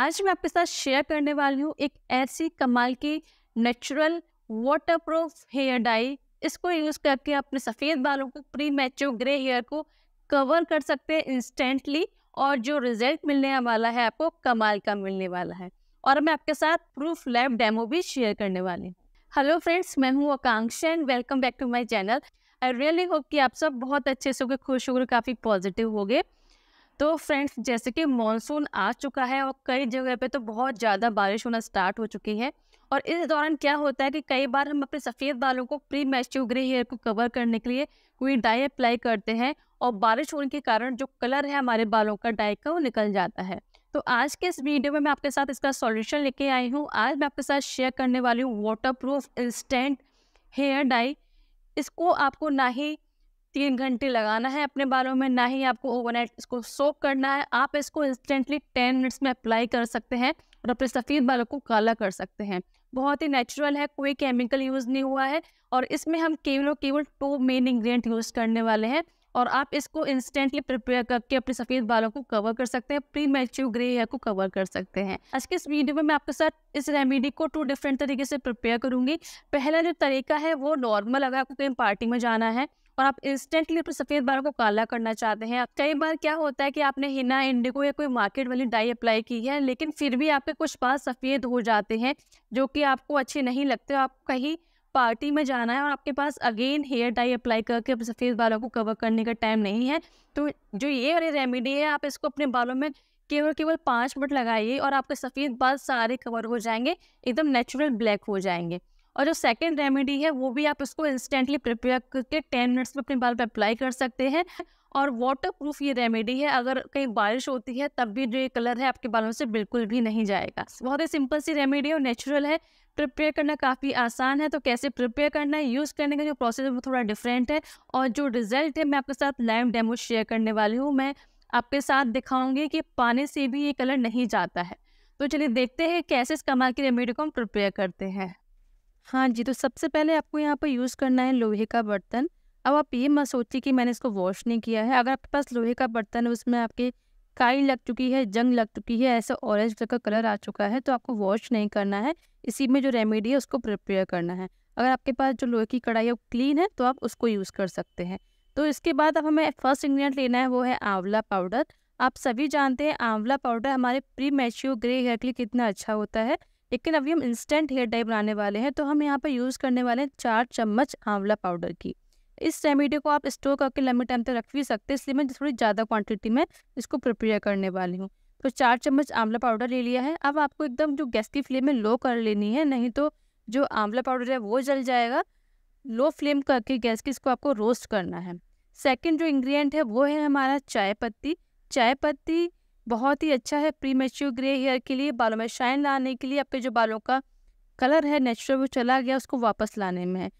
आज मैं आपके साथ शेयर करने वाली हूँ एक ऐसी कमाल की natural water proof hair dye इसको यूज़ करके अपने सफ़ेद बालों को प्री मैच्योर ग्रे हेयर को कवर कर सकते हैं इंस्टेंटली और जो रिजल्ट मिलने वाला है आपको कमाल का मिलने वाला है और मैं आपके साथ प्रूफ लैब डेमो भी शेयर करने वाली हूँ हेलो फ्रेंड्स मैं हूँ Akanksha and welcome back to my channel I really hope कि आप सब बहुत अच्छे से गए खुश गए काफ़ी पॉजिटिव हो गए तो फ्रेंड्स जैसे कि मानसून आ चुका है और कई जगह पे तो बहुत ज़्यादा बारिश होना स्टार्ट हो चुकी है और इस दौरान क्या होता है कि कई बार हम अपने सफ़ेद बालों को प्री मैच्योर ग्रे हेयर को कवर करने के लिए कोई डाई अप्लाई करते हैं और बारिश होने के कारण जो कलर है हमारे बालों का डाई का वो निकल जाता है तो आज के इस वीडियो में मैं आपके साथ इसका सॉल्यूशन लेके आई हूँ आज मैं आपके साथ शेयर करने वाली हूँ water proof instant hair dye इसको आपको ना ही तीन घंटे लगाना है अपने बालों में ना ही आपको ओवरनाइट इसको सोप करना है आप इसको इंस्टेंटली टेन मिनट्स में अप्लाई कर सकते हैं और अपने सफ़ेद बालों को काला कर सकते हैं बहुत ही नेचुरल है कोई केमिकल यूज़ नहीं हुआ है और इसमें हम केवल और केवल टू मेन इंग्रेडिएंट यूज़ करने वाले हैं और आप इसको इंस्टेंटली प्रिपेयर करके अपने सफ़ेद बालों को कवर कर सकते हैं प्री मैच्योर ग्रे हेयर को कवर कर सकते हैं आज के इस वीडियो में मैं आपके साथ इस रेमेडी को टू डिफरेंट तरीके से प्रिपेयर करूंगी पहला जो तरीका है वो नॉर्मल अगर आपको कहीं पार्टी में जाना है और आप इंस्टेंटली अपने सफ़ेद बालों को काला करना चाहते हैं कई बार क्या होता है कि आपने हिना इंडिगो या कोई मार्केट वाली डाई अप्लाई की है लेकिन फिर भी आपके कुछ बाल सफ़ेद हो जाते हैं जो कि आपको अच्छे नहीं लगते आप कहीं पार्टी में जाना है और आपके पास अगेन हेयर डाई अप्लाई करके अपने सफ़ेद बालों को कवर करने का टाइम नहीं है तो जो ये वाली रेमेडी है आप इसको अपने बालों में केवल केवल पाँच मिनट लगाइए और आपके सफ़ेद बाल सारे कवर हो जाएंगे एकदम नेचुरल ब्लैक हो जाएंगे और जो सेकेंड रेमेडी है वो भी आप इसको इंस्टेंटली प्रिपेयर करके टेन मिनट्स में अपने बाल पर अप्लाई कर सकते हैं और वाटर प्रूफ ये रेमेडी है अगर कहीं बारिश होती है तब भी जो ये कलर है आपके बालों से बिल्कुल भी नहीं जाएगा बहुत ही सिंपल सी रेमेडी है और नेचुरल है प्रिपेयर करना काफ़ी आसान है तो कैसे प्रिपेयर करना है यूज़ करने का जो प्रोसेस है वो थोड़ा डिफरेंट है और जो रिजल्ट है मैं आपके साथ लाइव डेमो शेयर करने वाली हूँ मैं आपके साथ दिखाऊंगी कि पानी से भी ये कलर नहीं जाता है तो चलिए देखते हैं कैसे इस कमाल की रेमेडी को हम प्रिपेयर करते हैं हाँ जी तो सबसे पहले आपको यहाँ पर यूज़ करना है लोहे का बर्तन अब आप ये मत सोचिए कि मैंने इसको वॉश नहीं किया है अगर आपके पास लोहे का बर्तन है उसमें आपके काई लग चुकी है जंग लग चुकी है ऐसा ऑरेंज कलर का कलर आ चुका है तो आपको वॉश नहीं करना है इसी में जो रेमेडी है उसको प्रिपेयर करना है अगर आपके पास जो लोहे की कढ़ाई है वो क्लीन है तो आप उसको यूज़ कर सकते हैं तो इसके बाद अब हमें फर्स्ट इंग्रेडिएंट लेना है वो है आंवला पाउडर आप सभी जानते हैं आंवला पाउडर हमारे प्री मैच्योर ग्रे हेयर के लिए कितना अच्छा होता है लेकिन अभी हम इंस्टेंट हेयर डाई बनाने वाले हैं तो हम यहाँ पर यूज़ करने वाले हैं चार चम्मच आंवला पाउडर की इस रेमेडी को आप स्टोर करके लंबे टाइम तक रख भी सकते हैं इसलिए मैं थोड़ी ज़्यादा क्वांटिटी में इसको प्रिपेयर करने वाली हूँ तो चार चम्मच आंवला पाउडर ले लिया है अब आपको एकदम जो गैस की फ्लेम में लो कर लेनी है नहीं तो जो आंवला पाउडर है वो जल जाएगा लो फ्लेम करके गैस की इसको आपको रोस्ट करना है सेकेंड जो इंग्रेडिएंट है वो है हमारा चाय पत्ती चाय पत्ती बहुत ही अच्छा है प्री मेच्योर ग्रे हेयर के लिए बालों में शाइन लाने के लिए आपके जो बालों का कलर है नेचुरल वो चला गया उसको वापस लाने में है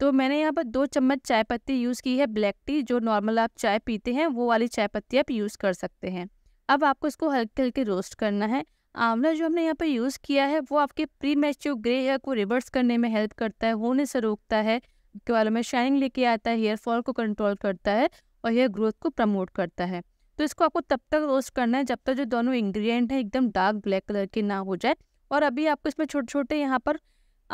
तो मैंने यहाँ पर दो चम्मच चाय पत्ती यूज़ की है ब्लैक टी जो नॉर्मल आप चाय पीते हैं वो वाली चाय पत्ती आप यूज़ कर सकते हैं अब आपको इसको हल्के हल्के रोस्ट करना है आंवला जो हमने यहाँ पर यूज़ किया है वो आपके प्री मैच्योर ग्रे हेयर को रिवर्स करने में हेल्प करता है होने से रोकता है के बालों में शाइनिंग लेके आता है हेयर फॉल को कंट्रोल करता है और हेयर ग्रोथ को प्रमोट करता है तो इसको आपको तब तक रोस्ट करना है जब तक जो दोनों इंग्रेडिएंट हैं एकदम डार्क ब्लैक कलर के ना हो जाए और अभी आपको इसमें छोटे छोटे यहाँ पर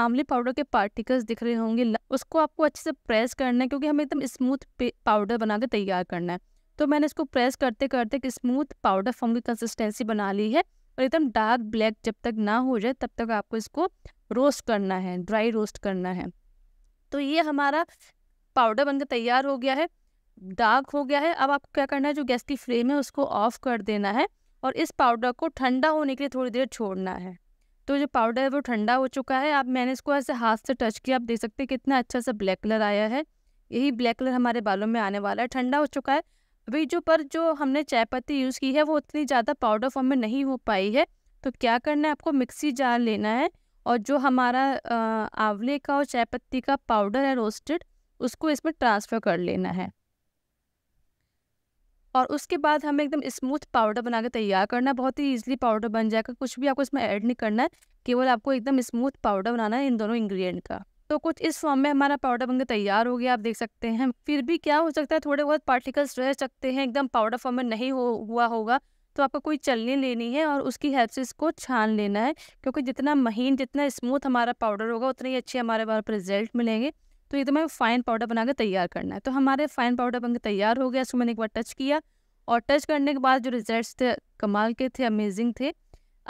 आमली पाउडर के पार्टिकल्स दिख रहे होंगे उसको आपको अच्छे से प्रेस करना है क्योंकि हमें एकदम स्मूथ पाउडर बना के तैयार करना है तो मैंने इसको प्रेस करते करते एक स्मूथ पाउडर फॉर्म की कंसिस्टेंसी बना ली है और एकदम डार्क ब्लैक जब तक ना हो जाए तब तक आपको इसको रोस्ट करना है ड्राई रोस्ट करना है तो ये हमारा पाउडर बनकर तैयार हो गया है डार्क हो गया है अब आपको क्या करना है जो गैस की फ्लेम है उसको ऑफ कर देना है और इस पाउडर को ठंडा होने के लिए थोड़ी देर छोड़ना है तो जो पाउडर है वो ठंडा हो चुका है आप मैंने इसको ऐसे हाथ से टच किया आप देख सकते हैं कितना अच्छा सा ब्लैक कलर आया है यही ब्लैक कलर हमारे बालों में आने वाला है ठंडा हो चुका है अभी जो पर जो हमने चाय पत्ती यूज़ की है वो उतनी ज़्यादा पाउडर फॉर्म में नहीं हो पाई है तो क्या करना है आपको मिक्सी जार लेना है और जो हमारा आंवले का और चाय पत्ती का पाउडर है रोस्टेड उसको इसमें ट्रांसफ़र कर लेना है और उसके बाद हमें एकदम स्मूथ पाउडर बना के तैयार करना है बहुत ही ईजिली पाउडर बन जाएगा कुछ भी आपको इसमें ऐड नहीं करना है केवल आपको एकदम स्मूथ पाउडर बनाना है इन दोनों इंग्रेडिएंट का तो कुछ इस फॉर्म में हमारा पाउडर बनकर तैयार हो गया आप देख सकते हैं फिर भी क्या हो सकता है थोड़े बहुत पार्टिकल्स रह सकते हैं एकदम पाउडर फॉर्म में नहीं हो हुआ होगा तो आपको कोई चलनी लेनी है और उसकी हेल्प से इसको छान लेना है क्योंकि जितना महीन जितना स्मूथ हमारा पाउडर होगा उतने ही अच्छे हमारे बार पर रिजल्ट मिलेंगे तो ये तो मैं फाइन पाउडर बनाकर तैयार करना है तो हमारे फाइन पाउडर बनकर तैयार हो गया इसको मैंने एक बार टच किया और टच करने के बाद जो रिज़ल्ट थे कमाल के थे अमेजिंग थे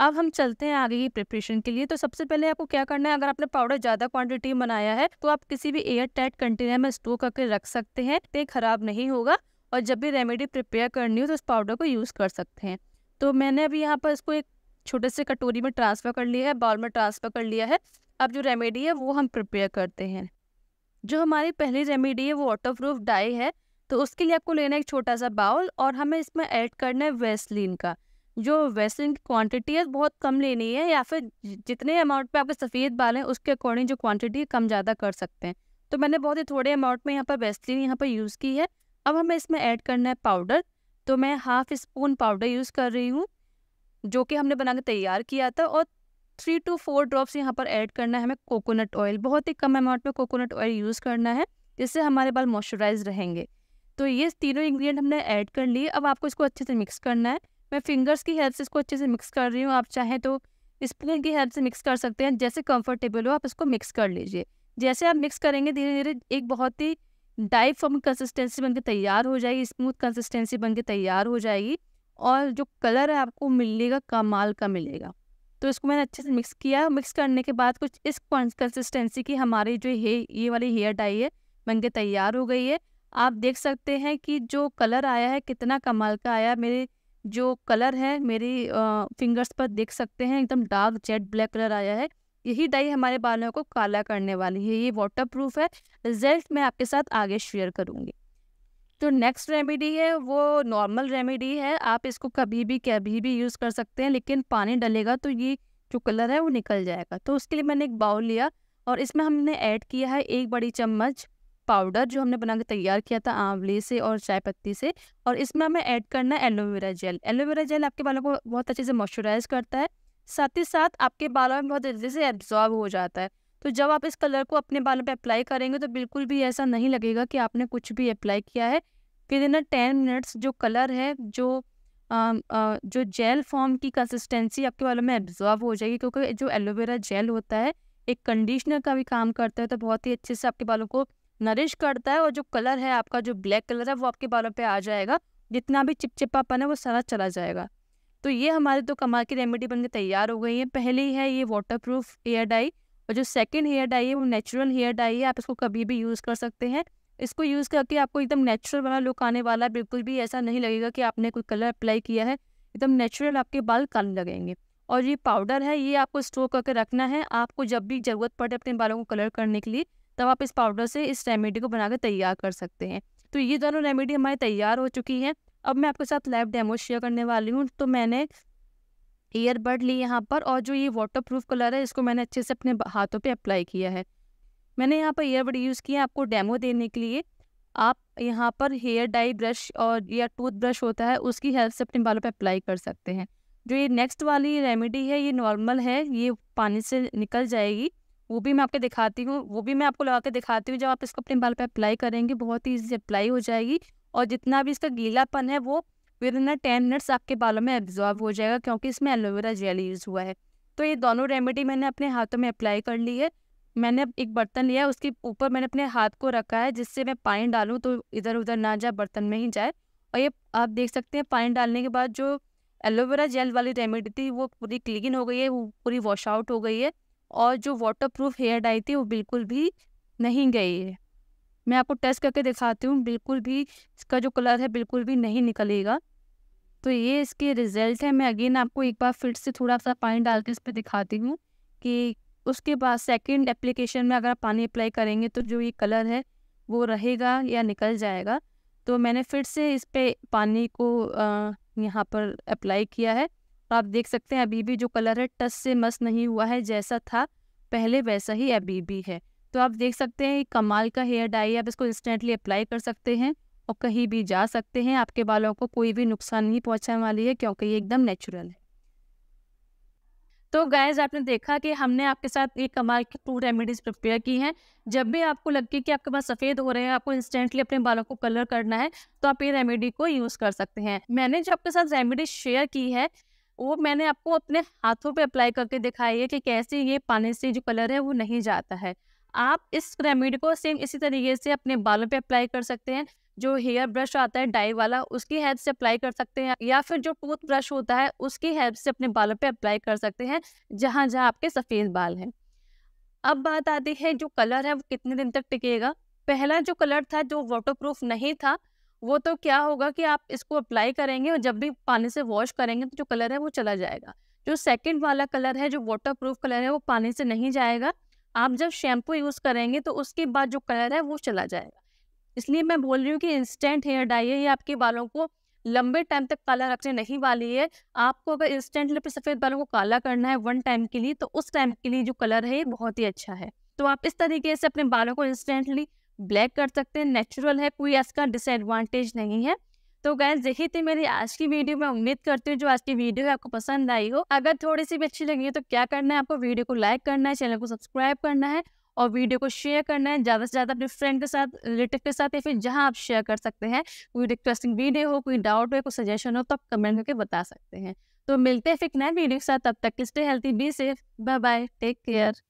अब हम चलते हैं आगे की प्रिपरेशन के लिए तो सबसे पहले आपको क्या करना है अगर आपने पाउडर ज़्यादा क्वांटिटी में बनाया है तो आप किसी भी एयर टाइट कंटेनर में स्टोर करके रख सकते हैं तो ख़राब नहीं होगा और जब भी रेमेडी प्रिपेयर करनी हो तो उस पाउडर को यूज़ कर सकते हैं तो मैंने अभी यहाँ पर इसको एक छोटे से कटोरी में ट्रांसफ़र कर लिया है बाउल में ट्रांसफ़र कर लिया है अब जो रेमेडी है वो हम प्रिपेयर करते हैं जो हमारी पहली रेमेडी है वो वाटर प्रूफ डाई है तो उसके लिए आपको लेना है एक छोटा सा बाउल और हमें इसमें ऐड करना है वेस्लिन का जो वेस्लिन की क्वांटिटी है बहुत कम लेनी है या फिर जितने अमाउंट पे आपके सफ़ेद बाल हैं उसके अकॉर्डिंग जो क्वांटिटी है कम ज़्यादा कर सकते हैं तो मैंने बहुत ही थोड़े अमाउंट में यहाँ पर वेस्लिन यहाँ पर यूज़ की है अब हमें इसमें ऐड करना है पाउडर तो मैं हाफ स्पून पाउडर यूज़ कर रही हूँ जो कि हमने बना के तैयार किया था और थ्री टू फोर ड्रॉप्स यहाँ पर ऐड करना है हमें कोकोनट ऑयल बहुत ही कम अमाउंट में कोकोनट ऑयल यूज़ करना है जिससे हमारे बाल मॉइस्चराइज रहेंगे तो ये तीनों इंग्रेडिएंट हमने ऐड कर लिए अब आपको इसको अच्छे से मिक्स करना है मैं फिंगर्स की हेल्प से इसको अच्छे से मिक्स कर रही हूँ आप चाहें तो स्पून की हेल्प से मिक्स कर सकते हैं जैसे कंफर्टेबल हो आप इसको मिक्स कर लीजिए जैसे आप मिक्स करेंगे धीरे धीरे एक बहुत ही डाइप फॉर्म कंसिस्टेंसी बनकर तैयार हो जाएगी स्मूथ कंसिस्टेंसी बनकर तैयार हो जाएगी और जो कलर है आपको मिलेगा कमाल का मिलेगा तो इसको मैंने अच्छे से मिक्स किया मिक्स करने के बाद कुछ इस कंसिस्टेंसी की हमारी जो हे ये वाली हेयर डाई है बन के तैयार हो गई है आप देख सकते हैं कि जो कलर आया है कितना कमाल का आया मेरे जो कलर है मेरी फिंगर्स पर देख सकते हैं एकदम डार्क जेड ब्लैक कलर आया है यही डाई हमारे बालों को काला करने वाली है ये वाटर प्रूफ है रिजल्ट मैं आपके साथ आगे शेयर करूँगी तो नेक्स्ट रेमेडी है वो नॉर्मल रेमेडी है आप इसको कभी भी कभी भी यूज़ कर सकते हैं लेकिन पानी डलेगा तो ये जो कलर है वो निकल जाएगा तो उसके लिए मैंने एक बाउल लिया और इसमें हमने ऐड किया है एक बड़ी चम्मच पाउडर जो हमने बना के तैयार किया था आंवले से और चाय पत्ती से और इसमें हमें ऐड करना है एलोवेरा जेल एलोवेरा जेल आपके बालों को बहुत अच्छे से मॉइस्चराइज करता है साथ ही साथ आपके बालों में बहुत जल्दी से एब्जॉर्ब हो जाता है तो जब आप इस कलर को अपने बालों पे अप्लाई करेंगे तो बिल्कुल भी ऐसा नहीं लगेगा कि आपने कुछ भी अप्लाई किया है within a ten minutes जो कलर है जो आ, आ, जो जेल फॉर्म की कंसिस्टेंसी आपके बालों में एब्जॉर्व हो जाएगी क्योंकि जो एलोवेरा जेल होता है एक कंडीशनर का भी काम करता है तो बहुत ही अच्छे से आपके बालों को नरिश करता है और जो कलर है आपका जो ब्लैक कलर है वो आपके बालों पर आ जाएगा जितना भी चिपचिपापन है वो सारा चला जाएगा तो ये हमारे तो कमाल की रेमेडी बनकर तैयार हो गई है पहले ही है ये वाटर प्रूफ एयर डाई और जो सेकेंड हेयर डाई है वो नेचुरल हेयर डाई है आप इसको कभी भी यूज़ कर सकते हैं इसको यूज़ करके आपको एकदम नेचुरल वाला लुक आने वाला है बिल्कुल भी ऐसा नहीं लगेगा कि आपने कोई कलर अप्लाई किया है एकदम नेचुरल आपके बाल कल लगेंगे और ये पाउडर है ये आपको स्टोर करके रखना है आपको जब भी ज़रूरत पड़े अपने बालों को कलर करने के लिए तब आप इस पाउडर से इस रेमेडी को बनाकर तैयार कर सकते हैं तो ये दोनों रेमेडी हमारी तैयार हो चुकी हैं अब मैं आपके साथ लाइव डेमो शेयर करने वाली हूँ तो मैंने ईयरबड ली यहाँ पर और जो ये वाटरप्रूफ कलर है इसको मैंने अच्छे से अपने हाथों पे अप्लाई किया है मैंने यहाँ पर ईयरबड यूज़ किया आपको डेमो देने के लिए आप यहाँ पर हेयर डाई ब्रश और या टूथ ब्रश होता है उसकी हेल्प से अपने बालों पर अप्लाई कर सकते हैं जो ये नेक्स्ट वाली रेमेडी है ये नॉर्मल है ये पानी से निकल जाएगी वो भी मैं आपको दिखाती हूँ वो भी मैं आपको लगा के दिखाती हूँ जब आप इसको अपने बाल पर अप्लाई करेंगे बहुत ही ईजी अप्लाई हो जाएगी और जितना भी इसका गीलापन है वो विद इन टेन मिनट्स आपके बालों में एब्जॉर्ब हो जाएगा क्योंकि इसमें एलोवेरा जेल यूज़ हुआ है तो ये दोनों रेमेडी मैंने अपने हाथों में अप्लाई कर ली है मैंने एक बर्तन लिया उसके ऊपर मैंने अपने हाथ को रखा है जिससे मैं पानी डालूँ तो इधर उधर ना जाए बर्तन में ही जाए और ये आप देख सकते हैं पानी डालने के बाद जो एलोवेरा जेल वाली रेमेडी थी वो पूरी क्लीन हो गई है वो पूरी वॉश आउट हो गई है और जो वाटर प्रूफ हेयर डाई थी वो बिल्कुल भी नहीं गई है मैं आपको टेस्ट करके दिखाती हूँ बिल्कुल भी इसका जो कलर है बिल्कुल भी नहीं निकलेगा तो ये इसके रिजल्ट है मैं अगेन आपको एक बार फिर से थोड़ा सा पानी डाल के इस पर दिखाती हूँ कि उसके बाद सेकंड एप्लीकेशन में अगर आप पानी अप्लाई करेंगे तो जो ये कलर है वो रहेगा या निकल जाएगा तो मैंने फिर से इस पर पानी को यहाँ पर अप्लाई किया है तो आप देख सकते हैं अभी भी जो कलर है टच से मस नहीं हुआ है जैसा था पहले वैसा ही अभी भी है तो आप देख सकते हैं कमाल का हेयर डाई आप इसको इंस्टेंटली अप्लाई कर सकते हैं और कहीं भी जा सकते हैं आपके बालों को कोई भी नुकसान नहीं पहुंचाने वाली है क्योंकि ये एकदम नेचुरल है तो गाइज आपने देखा कि हमने आपके साथ एक कमाल की टू रेमेडीज प्रिपेयर की हैं जब भी आपको लगे कि आपके पास सफ़ेद हो रहे हैं आपको इंस्टेंटली अपने बालों को कलर करना है तो आप ये रेमेडी को यूज़ कर सकते हैं मैंने जो आपके साथ रेमेडी शेयर की है वो मैंने आपको अपने हाथों पे अप्लाई करके दिखाई है कि कैसे ये पानी से जो कलर है वो नहीं जाता है आप इस रेमेडी को सेम इसी तरीके से अपने बालों पे अप्लाई कर सकते हैं जो हेयर ब्रश आता है डाई वाला उसकी हेल्प से अप्लाई कर सकते हैं या फिर जो टूथ ब्रश होता है उसकी हेल्प से अपने बालों पे अप्लाई कर सकते हैं जहाँ जहाँ आपके सफ़ेद बाल हैं अब बात आती है जो कलर है वो कितने दिन तक टिकेगा पहला जो कलर था जो वाटर नहीं था वो तो क्या होगा कि आप इसको अप्लाई करेंगे और जब भी पानी से वॉश करेंगे तो जो कलर है वो चला जाएगा जो सेकंड वाला कलर है जो वाटरप्रूफ कलर है वो पानी से नहीं जाएगा आप जब शैम्पू यूज करेंगे तो उसके बाद जो कलर है वो चला जाएगा इसलिए मैं बोल रही हूँ कि इंस्टेंट हेयर डाई है ये आपके बालों को लंबे टाइम तक काला रखने नहीं वाली है आपको अगर इंस्टेंटली अपने सफेद बालों को काला करना है वन टाइम के लिए तो उस टाइम के लिए जो कलर है ये बहुत ही अच्छा है तो आप इस तरीके से अपने बालों को इंस्टेंटली ब्लैक कर सकते हैं नेचुरल है कोई इसका डिसएडवांटेज नहीं है तो गैस यही थी मेरी आज की वीडियो में उम्मीद करती हूँ जो आज की वीडियो है आपको पसंद आई हो अगर थोड़ी सी भी अच्छी लगी तो क्या करना है आपको वीडियो को लाइक करना है चैनल को सब्सक्राइब करना है और वीडियो को शेयर करना है ज़्यादा से ज़्यादा अपने फ्रेंड के साथ रिलेटिव के साथ या फिर जहाँ आप शेयर कर सकते हैं कोई रिक्वेस्टिंग वीडियो हो कोई डाउट हो कोई सजेशन हो तो आप कमेंट करके बता सकते हैं तो मिलते हैं फिर नए वीडियो के साथ तब तक stay healthy be safe bye bye take care